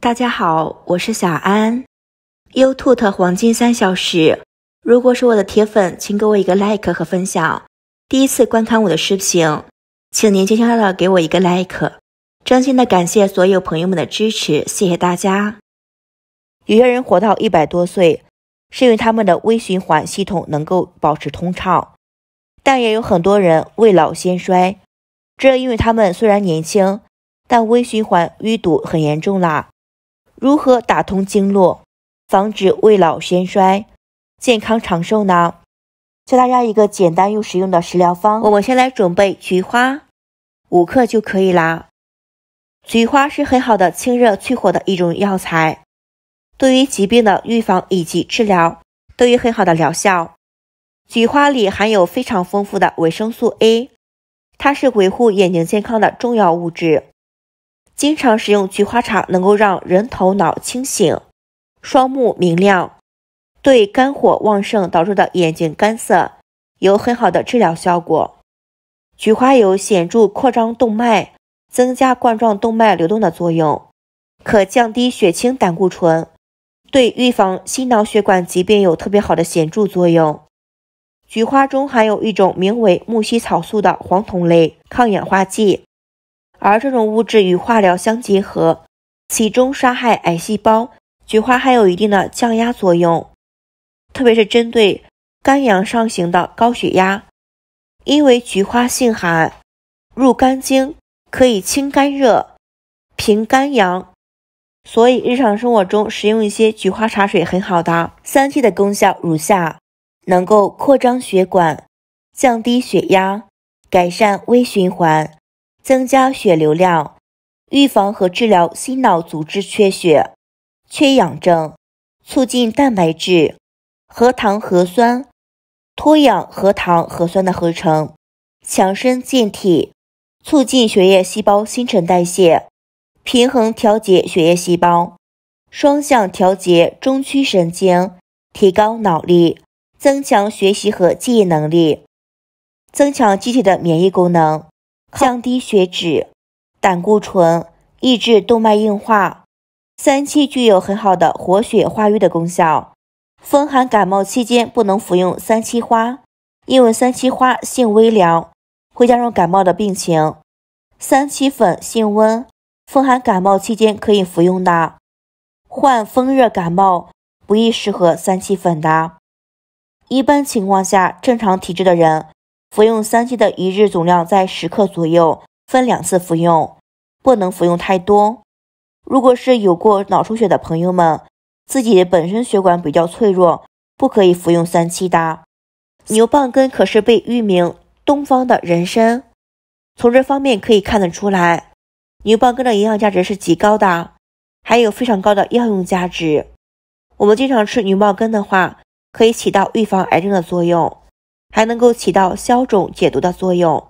大家好，我是小安，YouTube 黄金三小时。如果是我的铁粉，请给我一个 like 和分享。第一次观看我的视频，请您悄悄的给我一个 like。真心的感谢所有朋友们的支持，谢谢大家。有些人活到一百多岁，是因为他们的微循环系统能够保持通畅，但也有很多人未老先衰，这因为他们虽然年轻，但微循环淤堵很严重啦。如何打通经络，防止未老先衰，健康长寿呢？教大家一个简单又实用的食疗方。我们先来准备菊花五克就可以啦。菊花是很好的清热去火的一种药材，对于疾病的预防以及治疗都有很好的疗效。菊花里含有非常丰富的维生素 A，它是维护眼睛健康的重要物质。经常使用菊花茶，能够让人头脑清醒，双目明亮，对肝火旺盛导致的眼睛干涩有很好的治疗效果。菊花有显著扩张动脉、增加冠状动脉流动的作用，可降低血清胆固醇，对预防心脑血管疾病有特别好的显著作用。菊花中含有一种名为木犀草素的黄酮类抗氧化剂。而这种物质与化疗相结合，其中杀害癌细胞。菊花还有一定的降压作用，特别是针对肝阳上行的高血压。因为菊花性寒，入肝经，可以清肝热、平肝阳，所以日常生活中食用一些菊花茶水很好的。三七的功效如下：能够扩张血管，降低血压，改善微循环。增加血流量，预防和治疗心脑组织缺血、缺氧症，促进蛋白质、核糖核酸、脱氧核糖核酸的合成，强身健体，促进血液细胞新陈代谢，平衡调节血液细胞，双向调节中区神经，提高脑力，增强学习和记忆能力，增强机体的免疫功能。降低血脂、胆固醇，抑制动脉硬化。三七具有很好的活血化瘀的功效。风寒感冒期间不能服用三七花，因为三七花性微凉，会加重感冒的病情。三七粉性温，风寒感冒期间可以服用的。患风热感冒不宜适合三七粉的。一般情况下，正常体质的人。服用三七的一日总量在十克左右，分两次服用，不能服用太多。如果是有过脑出血的朋友们，自己本身血管比较脆弱，不可以服用三七的。牛蒡根可是被誉名东方的人参，从这方面可以看得出来，牛蒡根的营养价值是极高的，还有非常高的药用价值。我们经常吃牛蒡根的话，可以起到预防癌症的作用。还能够起到消肿解毒的作用。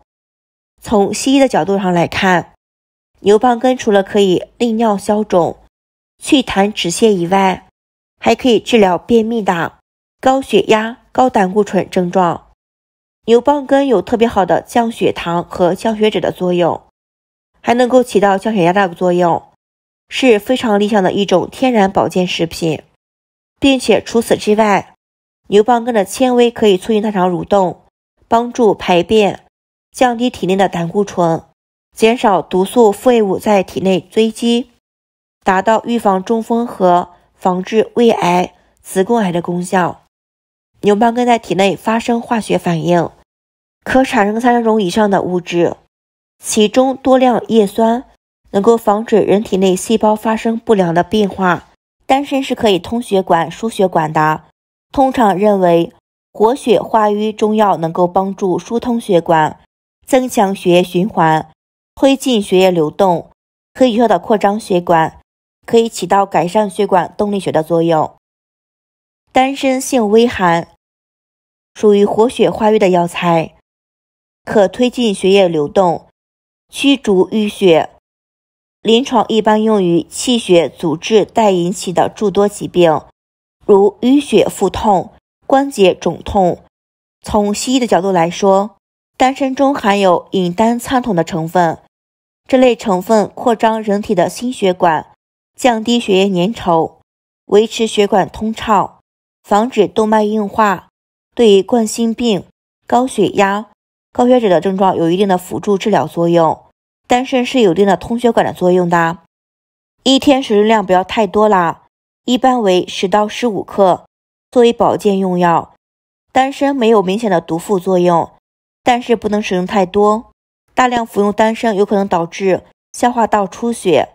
从西医的角度上来看，牛蒡根除了可以利尿消肿、祛痰止泻以外，还可以治疗便秘的、高血压、高胆固醇症状。牛蒡根有特别好的降血糖和降血脂的作用，还能够起到降血压的作用，是非常理想的一种天然保健食品。并且除此之外，牛蒡根的纤维可以促进大肠蠕动，帮助排便，降低体内的胆固醇，减少毒素废物在体内堆积，达到预防中风和防治胃癌、子宫癌的功效。牛蒡根在体内发生化学反应，可产生三十种以上的物质，其中多量叶酸能够防止人体内细胞发生不良的变化。丹参是可以通血管、输血管的。通常认为，活血化瘀中药能够帮助疏通血管，增强血液循环，推进血液流动，可有效的扩张血管，可以起到改善血管动力学的作用。丹参性微寒，属于活血化瘀的药材，可推进血液流动，驱逐淤血。临床一般用于气血阻滞带引起的诸多疾病。如淤血、腹痛、关节肿痛。从西医的角度来说，丹参中含有引丹参酮的成分，这类成分扩张人体的心血管，降低血液粘稠，维持血管通畅，防止动脉硬化。对于冠心病、高血压、高血脂的症状有一定的辅助治疗作用。丹参是有一定的通血管的作用的，一天食用量不要太多啦。一般为十到十五克，作为保健用药，丹参没有明显的毒副作用，但是不能使用太多，大量服用丹参有可能导致消化道出血。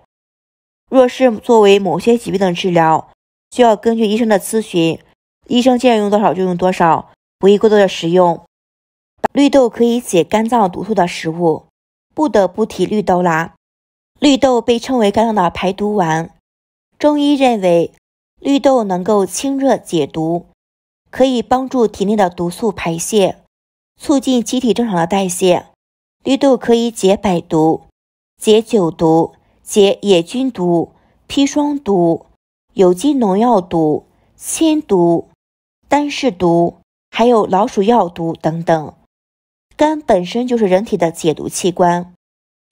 若是作为某些疾病的治疗，需要根据医生的咨询，医生建议用多少就用多少，不宜过多的食用。绿豆可以解肝脏毒素的食物，不得不提绿豆啦。绿豆被称为肝脏的排毒丸，中医认为。绿豆能够清热解毒，可以帮助体内的毒素排泄，促进机体正常的代谢。绿豆可以解百毒，解酒毒，解野菌毒、砒霜毒、有机农药毒、铅毒、丹氏毒，还有老鼠药毒等等。肝本身就是人体的解毒器官，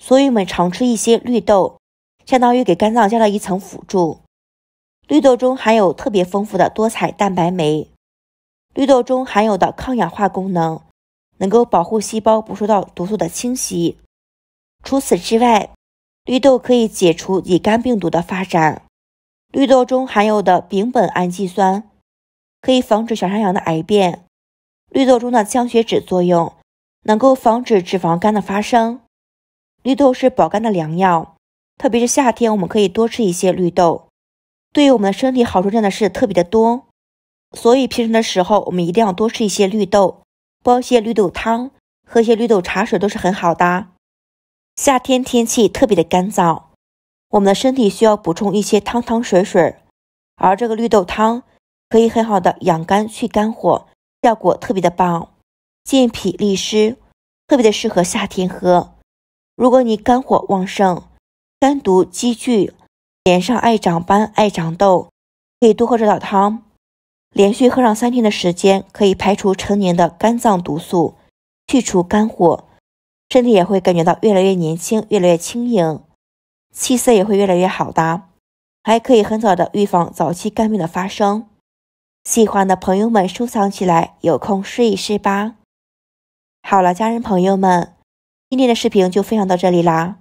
所以我们常吃一些绿豆，相当于给肝脏加了一层辅助。绿豆中含有特别丰富的多彩蛋白酶。绿豆中含有的抗氧化功能，能够保护细胞不受到毒素的侵袭。除此之外，绿豆可以解除乙肝病毒的发展。绿豆中含有的丙苯氨基酸，可以防止小山羊的癌变。绿豆中的降血脂作用，能够防止脂肪肝的发生。绿豆是保肝的良药，特别是夏天，我们可以多吃一些绿豆。对于我们的身体好处真的是特别的多，所以平时的时候我们一定要多吃一些绿豆，煲些绿豆汤，喝些绿豆茶水都是很好的。夏天天气特别的干燥，我们的身体需要补充一些汤汤水水，而这个绿豆汤可以很好的养肝去肝火，效果特别的棒，健脾利湿，特别的适合夏天喝。如果你肝火旺盛，肝毒积聚。脸上爱长斑、爱长痘，可以多喝这道汤。连续喝上三天的时间，可以排除成年的肝脏毒素，去除肝火，身体也会感觉到越来越年轻、越来越轻盈，气色也会越来越好的。还可以很早的预防早期肝病的发生。喜欢的朋友们收藏起来，有空试一试吧。好了，家人朋友们，今天的视频就分享到这里啦。